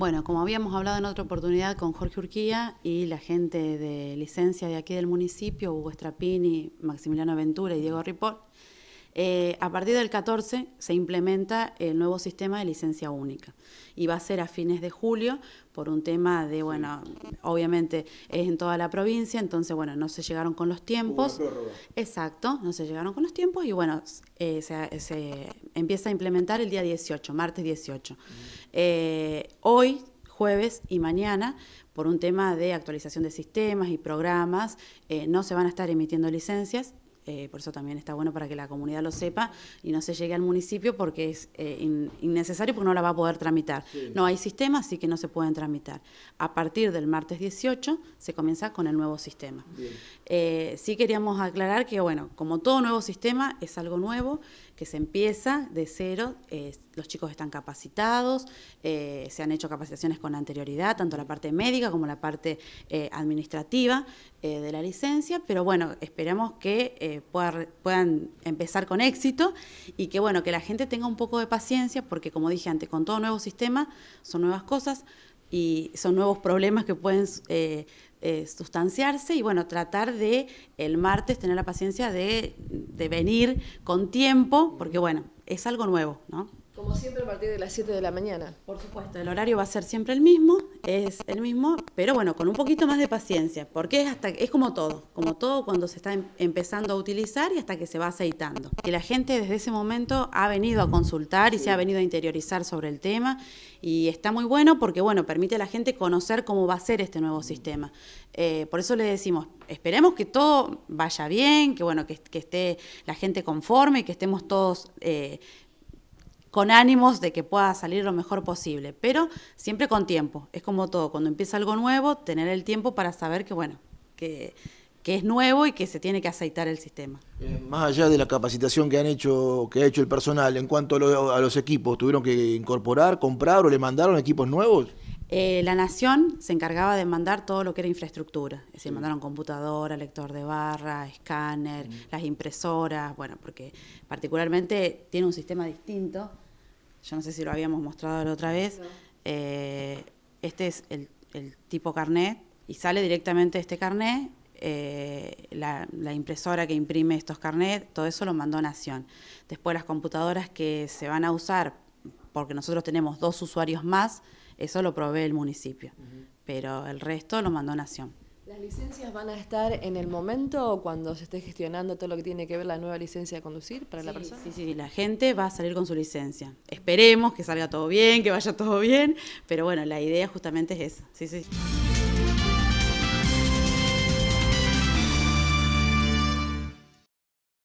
Bueno, como habíamos hablado en otra oportunidad con Jorge Urquía y la gente de licencia de aquí del municipio, Hugo Strapini, Maximiliano Ventura y Diego Ripoll, eh, a partir del 14 se implementa el nuevo sistema de licencia única y va a ser a fines de julio por un tema de, bueno, obviamente es en toda la provincia, entonces, bueno, no se llegaron con los tiempos. Exacto, no se llegaron con los tiempos y, bueno, eh, se, empieza a implementar el día 18, martes 18 hoy, jueves y mañana, por un tema de actualización de sistemas y programas, eh, no se van a estar emitiendo licencias. Eh, por eso también está bueno para que la comunidad lo sepa y no se llegue al municipio porque es eh, innecesario porque no la va a poder tramitar. No hay sistemas, así que no se pueden tramitar. A partir del martes 18 se comienza con el nuevo sistema. sí queríamos aclarar que, bueno, como todo nuevo sistema, es algo nuevo, que se empieza de cero, los chicos están capacitados, eh, se han hecho capacitaciones con anterioridad, tanto la parte médica como la parte eh, administrativa eh, de la licencia, pero bueno, esperemos que puedan empezar con éxito y que bueno, que la gente tenga un poco de paciencia, porque como dije antes, con todo nuevo sistema son nuevas cosas y son nuevos problemas que pueden sustanciarse y bueno, tratar de el martes tener la paciencia de, de venir con tiempo, porque bueno, es algo nuevo, ¿no? Como siempre a partir de las 7 de la mañana. Por supuesto, el horario va a ser siempre el mismo, es el mismo, pero bueno, con un poquito más de paciencia, porque es hasta es como todo, como todo cuando se está em, empezando a utilizar y hasta que se va aceitando. Y la gente desde ese momento ha venido a consultar y se ha venido a interiorizar sobre el tema y está muy bueno porque bueno, permite a la gente conocer cómo va a ser este nuevo sistema. Eh, por eso le decimos, esperemos que todo vaya bien, que bueno, que, esté la gente conforme, que estemos todos eh, con ánimos de que pueda salir lo mejor posible, pero siempre con tiempo. Es como todo, cuando empieza algo nuevo, tener el tiempo para saber que, bueno, que, es nuevo y que se tiene que aceitar el sistema. Eh, más allá de la capacitación que han hecho, que ha hecho el personal, en cuanto a, los equipos, ¿tuvieron que incorporar, comprar o le mandaron equipos nuevos? Eh, la Nación se encargaba de mandar todo lo que era infraestructura, es decir, mandaron computadora, lector de barra, escáner, mm. las impresoras, bueno, porque particularmente tiene un sistema distinto yo no sé si lo habíamos mostrado la otra vez, eh, este es el, tipo carnet y sale directamente este carnet, eh, la, impresora que imprime estos carnet, todo eso lo mandó Nación. Después las computadoras que se van a usar, porque nosotros tenemos dos usuarios más, eso lo provee el municipio, pero el resto lo mandó Nación. ¿Las licencias van a estar en el momento cuando se esté gestionando todo lo que tiene que ver la nueva licencia de conducir para la persona? Sí, sí, la gente va a salir con su licencia. Esperemos que salga todo bien, que vaya todo bien, pero bueno, la idea justamente es esa. Sí, sí.